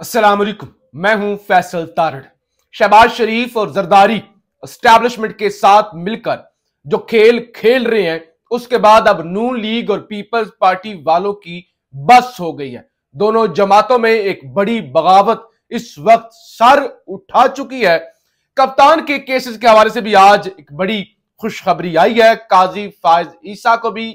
असलकुम मैं हूं फैसल तारड़ शहबाज शरीफ और जरदारी स्टैब्लिशमेंट के साथ मिलकर जो खेल खेल रहे हैं उसके बाद अब नून लीग और पीपल्स पार्टी वालों की बस हो गई है दोनों जमातों में एक बड़ी बगावत इस वक्त सर उठा चुकी है कप्तान के केसेस के हवाले से भी आज एक बड़ी खुशखबरी आई है काजी फायज ईसा को भी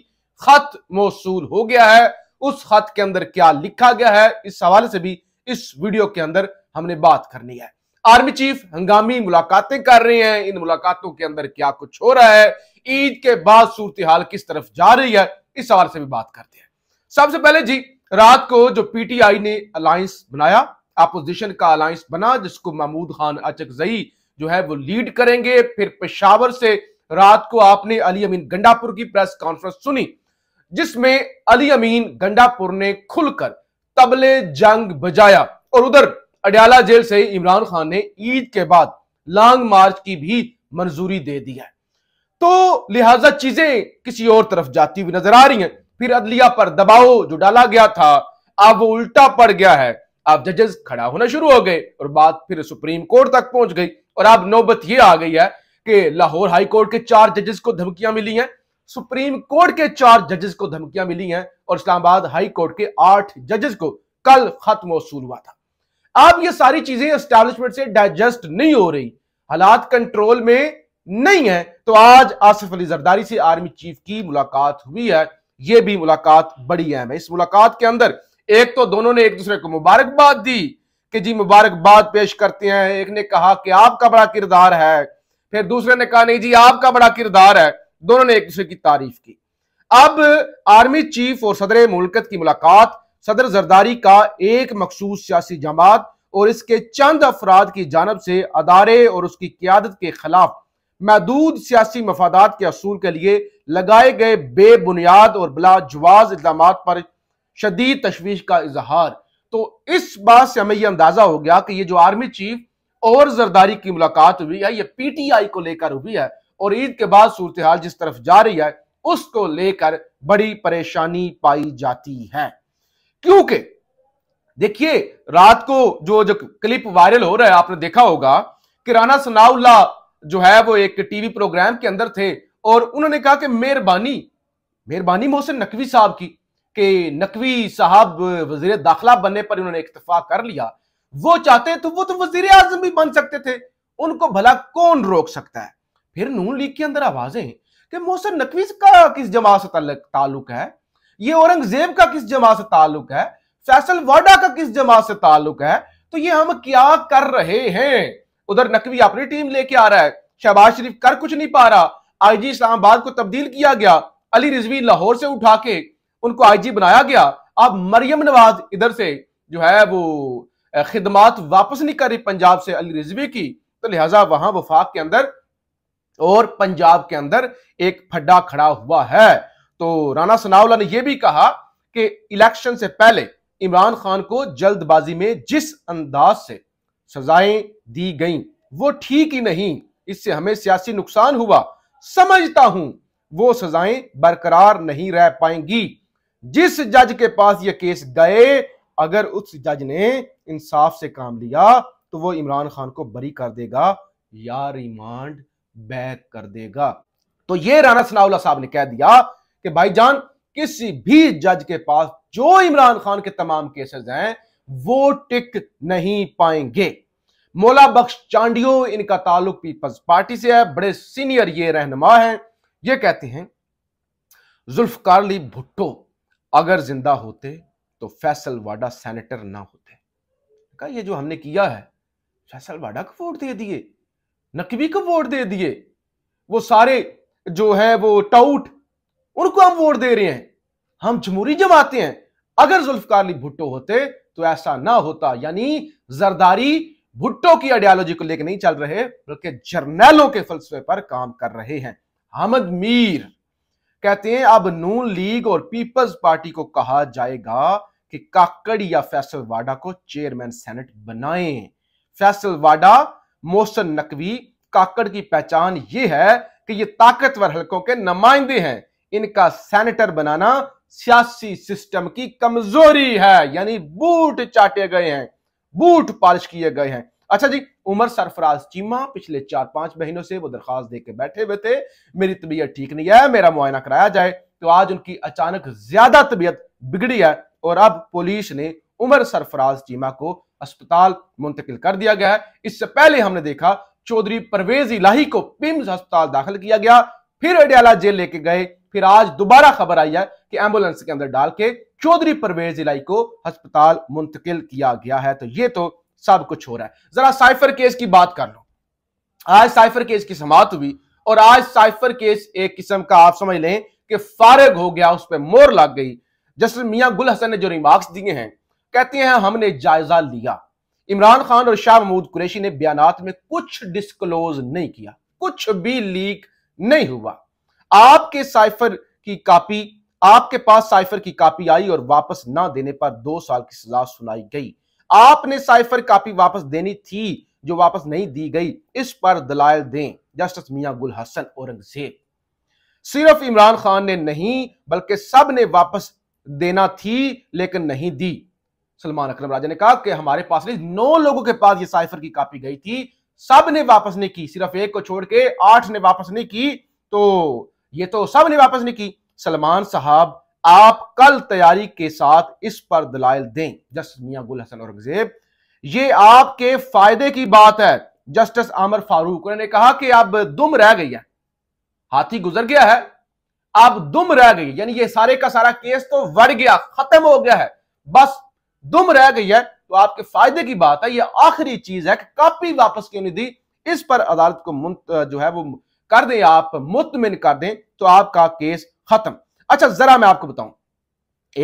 खत मौसू हो गया है उस खत के अंदर क्या लिखा गया है इस हवाले से भी इस वीडियो के अंदर हमने बात करनी है आर्मी चीफ हंगामी मुलाकातें कर रहे हैं इन मुलाकातों के अंदर क्या कुछ हो रहा है ईद के बाद सूरत हाल किस तरफ जा रही है इस सवाल से भी बात करते हैं सबसे पहले जी रात को जो पीटीआई ने अलायंस बनाया अपोजिशन का अलायंस बना जिसको महमूद खान अचकजई जो है वो लीड करेंगे फिर पेशावर से रात को आपने अली अमीन गंडापुर की प्रेस कॉन्फ्रेंस सुनी जिसमें अली अमीन गंडापुर ने खुलकर तबले जंग बजाया और उधर अडयाला जेल से इमरान खान ने ईद के बाद लॉन्ग मार्च की भी मंजूरी दे दी है तो लिहाजा चीजें किसी और तरफ जाती हुई नजर आ रही हैं फिर अदलिया पर दबाव जो डाला गया था अब वो उल्टा पड़ गया है अब जजेस खड़ा होना शुरू हो गए और बात फिर सुप्रीम कोर्ट तक पहुंच गई और अब नौबत ये आ गई है कि लाहौर हाईकोर्ट के चार जजेस को धमकियां मिली हैं सुप्रीम कोर्ट के चार जजेस को धमकियां मिली हैं और इस्लामाबाद हाई कोर्ट के आठ जजेस को कल खत मौसू हुआ था अब ये सारी चीजें एस्टेब्लिशमेंट से डाइजेस्ट नहीं हो रही हालात कंट्रोल में नहीं है तो आज आसिफ अली जरदारी से आर्मी चीफ की मुलाकात हुई है यह भी मुलाकात बड़ी अहम है इस मुलाकात के अंदर एक तो दोनों ने एक दूसरे को मुबारकबाद दी कि जी मुबारकबाद पेश करते हैं एक ने कहा कि आपका बड़ा किरदार है फिर दूसरे ने कहा नहीं जी आपका बड़ा किरदार है दोनों ने एक दूसरे की तारीफ की अब आर्मी चीफ और सदर मुल्कत की मुलाकात सदर जरदारी का एक मखसूस सियासी जमात और इसके चंद अफराद की जानब से अदारे और उसकी क्यादत के खिलाफ महदूद सियासी मफादात के असूल के लिए लगाए गए बेबुनियाद और बिलाजवाज इकदाम पर शदीद तशवीश का इजहार तो इस बात से हमें यह अंदाजा हो गया कि ये जो आर्मी चीफ और जरदारी की मुलाकात हुई है ये पीटीआई को लेकर हुई है और ईद के बाद सूरत हाल जिस तरफ जा रही है उसको लेकर बड़ी परेशानी पाई जाती है क्योंकि देखिए रात को जो जो क्लिप वायरल हो रहा है आपने देखा होगा कि राना सनाउल्ला जो है वो एक टीवी प्रोग्राम के अंदर थे और उन्होंने कहा कि मेहरबानी मेहरबानी मोहसिन नकवी साहब की कि नकवी साहब वजीर दाखिला बनने पर उन्होंने इतफा कर लिया वो चाहते तो वो तो वजीर आजम भी बन सकते थे उनको भला कौन रोक सकता है फिर नून लीग के अंदर आवाजें कि मोहसन नकवी का किस जमात से ताल्लुक है ये औरंगजेब का किस जमात से ताल्लुक है फैसल वाडा का किस जमात से ताल्लुक है तो ये हम क्या कर रहे हैं उधर नकवी अपनी टीम लेके आ रहा है शहबाज शरीफ कर कुछ नहीं पा रहा आईजी इस्लामाबाद को तब्दील किया गया अली रिजवी लाहौर से उठा के उनको आईजी बनाया गया अब मरियम नवाज इधर से जो है वो खिदमात वापस नहीं कर रही पंजाब से अली रिजवी की तो लिहाजा वहां वफाक के अंदर और पंजाब के अंदर एक फड्डा खड़ा हुआ है तो राणा सनावला ने यह भी कहा कि इलेक्शन से पहले इमरान खान को जल्दबाजी में जिस अंदाज से सजाएं दी गईं वो ठीक ही नहीं इससे हमें सियासी नुकसान हुआ समझता हूं वो सजाएं बरकरार नहीं रह पाएंगी जिस जज के पास ये केस गए अगर उस जज ने इंसाफ से काम लिया तो वो इमरान खान को बरी कर देगा या रिमांड बैक कर देगा तो ये राना सनाउल्ला साहब ने कह दिया कि भाईजान किसी भी जज के पास जो इमरान खान के तमाम केसेस हैं वो टिक नहीं पाएंगे मोला बख्श चांडियो इनका ताल्लुक पीपल्स पार्टी से है बड़े सीनियर ये रहनुमा हैं ये कहते हैं जुल्फकारली भुट्टो अगर जिंदा होते तो फैसल वाडा सेनेटर ना होते का ये जो हमने किया है फैसल वाडा को वोट दे दिए नकवी को वोट दे दिए वो सारे जो है वो टाउट उनको हम वोट दे रहे हैं हम जमहूरी जमाते हैं अगर जुल्फकार अली भुट्टो होते तो ऐसा ना होता यानी जरदारी भुट्टो की आइडियालॉजी को लेकर नहीं चल रहे बल्कि जर्नैलों के फलसफे पर काम कर रहे हैं हमद मीर कहते हैं अब नून लीग और पीपल्स पार्टी को कहा जाएगा कि काकड़ या फैसल वाडा को चेयरमैन सेनेट बनाएं फैसल वाडा मोहसन नकवी काकड़ की पहचान ये है कि ये ताकतवर हलकों के नुमाइंदे हैं इनका सेनेटर बनाना सियासी सिस्टम की कमजोरी है यानी बूट चाटे गए हैं बूट पालिश किए गए हैं अच्छा जी उमर सरफराज चीमा पिछले चार पांच महीनों से वो दरखास्त देकर बैठे हुए थे मेरी तबीयत ठीक नहीं है मेरा मुआयना कराया जाए तो आज उनकी अचानक ज्यादा तबीयत बिगड़ी है और अब पुलिस ने उमर सरफराज चीमा को अस्पताल मुंतकिल कर दिया गया है इससे पहले हमने देखा चौधरी परवेज इलाही को पिम्स अस्पताल दाखिल किया गया फिर अडियाला जेल लेके गए फिर आज दोबारा खबर आई है कि एम्बुलेंस के अंदर डाल के चौधरी परवेज इलाही को अस्पताल मुंतकिल किया गया है तो ये तो सब कुछ हो रहा है जरा साइफर केस की बात कर लो आज साइफर केस की समाप्त हुई और आज साइफर केस एक किस्म का आप समझ लें कि फारग हो गया उस पर मोर लग गई जस्टिस मियां गुल हसन ने जो रिमार्क्स दिए हैं कहते हैं हमने जायजा लिया इमरान खान और शाह महमूद कुरैशी ने बयान में कुछ डिस्कलोज नहीं किया कुछ भी लीक नहीं हुआ आपके साइफर की कापी आपके पास साइफर की कापी आई और वापस ना देने पर दो साल की सजा सुनाई गई आपने साइफर कापी वापस देनी थी जो वापस नहीं दी गई इस पर दलाल दें जस्टिस मियां गुल हसन औरंगजेब सिर्फ इमरान खान ने नहीं बल्कि सब ने वापस देना थी लेकिन नहीं दी सलमान अकरम राजा ने कहा कि हमारे पास नहीं नौ लोगों के पास ये साइफर की कापी गई थी सब ने वापस नहीं की सिर्फ एक को छोड़ के आठ ने वापस नहीं की तो ये तो सब ने वापस नहीं की सलमान साहब आप कल तैयारी के साथ इस पर दलाइल दें जस्टिस मियाँ गुल हसन औरंगजेब ये आपके फायदे की बात है जस्टिस आमर फारूक उन्होंने कहा कि अब दुम रह गई है हाथी गुजर गया है अब दुम रह गई यानी ये सारे का सारा केस तो बढ़ गया खत्म हो गया है बस दुम रह गई है तो आपके फायदे की बात है ये आखिरी चीज है कि कॉपी वापस क्यों नहीं दी इस पर अदालत को जो है वो कर दें आप मुतमिन कर दें तो आपका केस खत्म अच्छा जरा मैं आपको बताऊं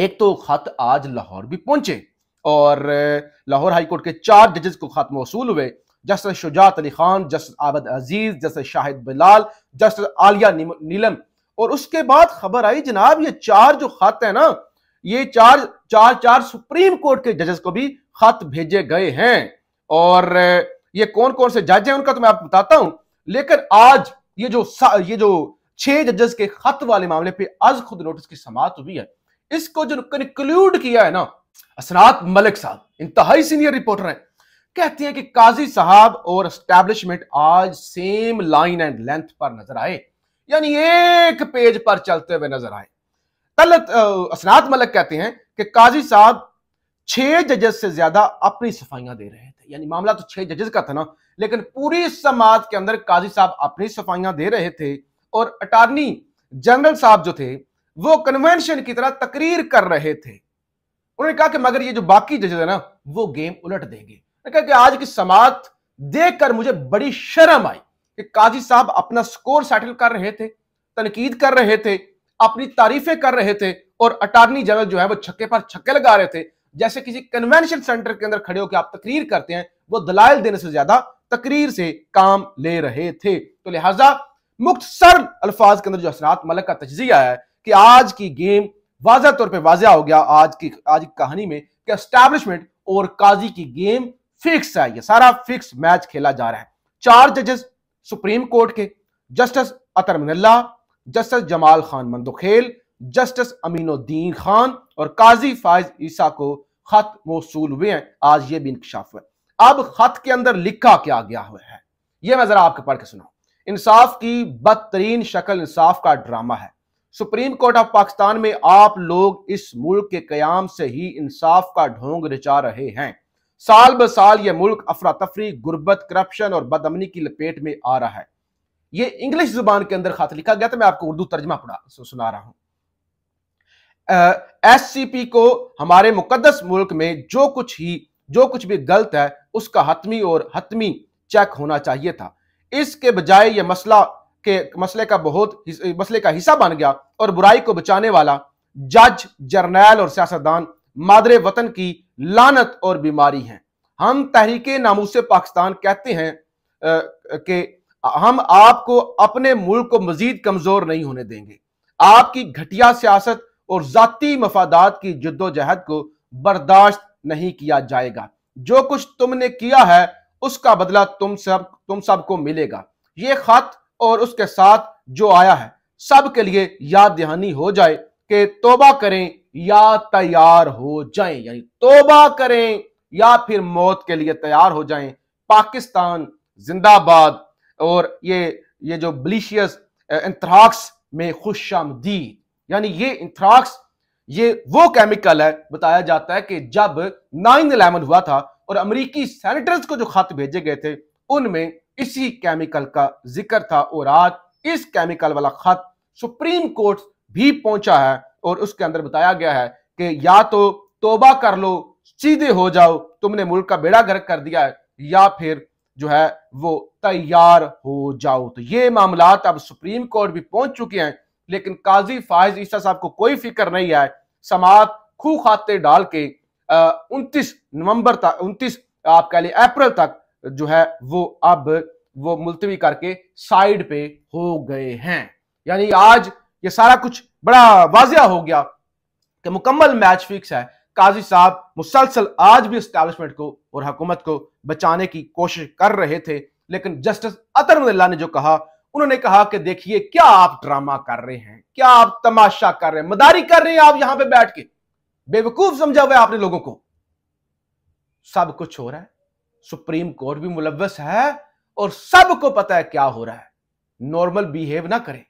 एक तो खत आज लाहौर भी पहुंचे और लाहौर हाईकोर्ट के चार जजेस को खत मौसू हुए justice Shujaat Ali Khan justice Abid Aziz justice Shahid Bilal justice Aalia Neelum और उसके बाद खबर आई जनाब ये चार जो खत है ना ये चार चार चार सुप्रीम कोर्ट के जजेस को भी खत भेजे गए हैं और ये कौन कौन से जज हैं उनका तो मैं आपको बताता हूं लेकिन आज ये जो ये जो छह जजेस के खत वाले मामले पे आज खुद नोटिस की समाप्त हुई है इसको जो कंक्लूड किया है ना असनात मलिक साहब इंतहाई सीनियर रिपोर्टर हैं कहती हैं कि काजी साहब और एस्टेब्लिशमेंट आज सेम लाइन एंड लेंथ पर नजर आए यानी एक पेज पर चलते हुए नजर आए तलत असनात मलक कहते हैं कि काजी साहब छह जजेस से ज्यादा अपनी सफाइयां दे रहे थे यानी मामला तो छह जजेस का था ना लेकिन पूरी समाज के अंदर काजी साहब अपनी सफाइयां दे रहे थे और अटारनी जनरल साहब जो थे वो कन्वेंशन की तरह तकरीर कर रहे थे उन्होंने कहा कि मगर ये जो बाकी जजेस है ना वो गेम उलट देंगे कहा कि आज की समाज देखकर मुझे बड़ी शर्म आई कि काजी साहब अपना स्कोर सेटल कर रहे थे तनकीद कर रहे थे अपनी तारीफें कर रहे थे और अटार्नी जनरल जो है वो छक्के पर छक्के लगा रहे थे जैसे किसी कन्वेंशन सेंटर के अंदर खड़े होकर आप तकरीर करते हैं वो दलाल देने से ज्यादा तकरीर से काम ले रहे थे तो लिहाजा मुख्त सर अल्फाज के अंदर जो असरात मलक का तजिया है कि आज की गेम वाजह तौर पर वाजह हो गया आज की आज की कहानी में कि एस्टैब्लिशमेंट और काजी की गेम फिक्स है ये सारा फिक्स मैच खेला जा रहा है चार जजेस सुप्रीम कोर्ट के justice Athar Minallah justice Jamal Khan Mandokhail justice Aminuddin Khan और काजी फायज ईसा को खत मौसूल हुए हैं आज ये भी इंकशाफ हुआ अब खत के अंदर लिखा क्या गया हुआ है यह मैं जरा आपको पढ़ के सुना इंसाफ की बदतरीन शक्ल इंसाफ का ड्रामा है सुप्रीम कोर्ट ऑफ पाकिस्तान में आप लोग इस मुल्क के क्याम से ही इंसाफ का ढोंग रिचा रहे हैं साल ब साल यह मुल्क अफरा तफरी गुर्बत करप्शन और बदमनी की लपेट में आ रहा है ये इंग्लिश जुबान के अंदर खत लिखा गया तो मैं आपको उर्दू तर्जमा पढ़ा सुना रहा हूं एस सी पी को हमारे मुकदस मुल्क में जो कुछ ही जो कुछ भी गलत है उसका हतमी और हतमी चेक होना चाहिए था इसके बजाय यह मसला के मसले का बहुत मसले का हिस्सा बन गया और बुराई को बचाने वाला जज जर्नैल और सियासतदान मादरे वतन की लानत और बीमारी हैं हम तहरीक से पाकिस्तान कहते हैं कि हम आपको अपने मुल्क को मजीद कमजोर नहीं होने देंगे आपकी घटिया सियासत और जाती मफादात की जद्दोजहद को बर्दाश्त नहीं किया जाएगा जो कुछ तुमने किया है उसका बदला तुम सब तुम सबको मिलेगा ये खत और उसके साथ जो आया है सब के लिए याद दहानी हो जाए कि तोबा करें या तैयार हो जाएं यानी तोबा करें या फिर मौत के लिए तैयार हो जाएं पाकिस्तान जिंदाबाद और ये ये जो ब्लिशियस इंथ्राक्स में खुश यानी ये इंथ्राक्स ये वो केमिकल है बताया जाता है कि जब नाइन इलेवन हुआ था और अमरीकी सेनेटर्स को जो खत भेजे गए थे उनमें इसी केमिकल का जिक्र था और आज इस केमिकल वाला खत सुप्रीम कोर्ट भी पहुंचा है और उसके अंदर बताया गया है कि या तो तोबा कर लो सीधे हो जाओ तुमने मुल्क का बेड़ा गर्क कर दिया है या फिर जो है वो तैयार हो जाओ तो ये मामला अब सुप्रीम कोर्ट भी पहुंच चुके हैं लेकिन काजी फायज ईसा साहब को कोई फिक्र नहीं है समात खू खाते डाल के उनतीस नवंबर तक उनतीस आप कह लिए अप्रैल तक जो है वो अब वो मुलतवी करके साइड पे हो गए हैं यानी आज ये सारा कुछ बड़ा वाजिया हो गया कि मुकम्मल मैच फिक्स है काजी साहब मुसलसल आज भी इस्टेबलिशमेंट को और हकूमत को बचाने की कोशिश कर रहे थे लेकिन जस्टिस अतर ने जो कहा उन्होंने कहा कि देखिए क्या आप ड्रामा कर रहे हैं क्या आप तमाशा कर रहे हैं मदारी कर रहे हैं आप यहां पे बैठ के बेवकूफ समझा हुआ आपने लोगों को सब कुछ हो रहा है सुप्रीम कोर्ट भी मुलवस है और सबको पता है क्या हो रहा है नॉर्मल बिहेव ना करें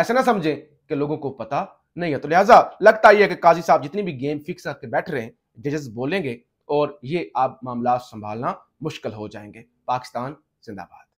ऐसे ना समझें कि लोगों को पता नहीं है तो लिहाजा लगता ही है कि काजी साहब जितनी भी गेम फिक्स करके बैठ रहे हैं जजेस बोलेंगे और ये आप मामला संभालना मुश्किल हो जाएंगे पाकिस्तान जिंदाबाद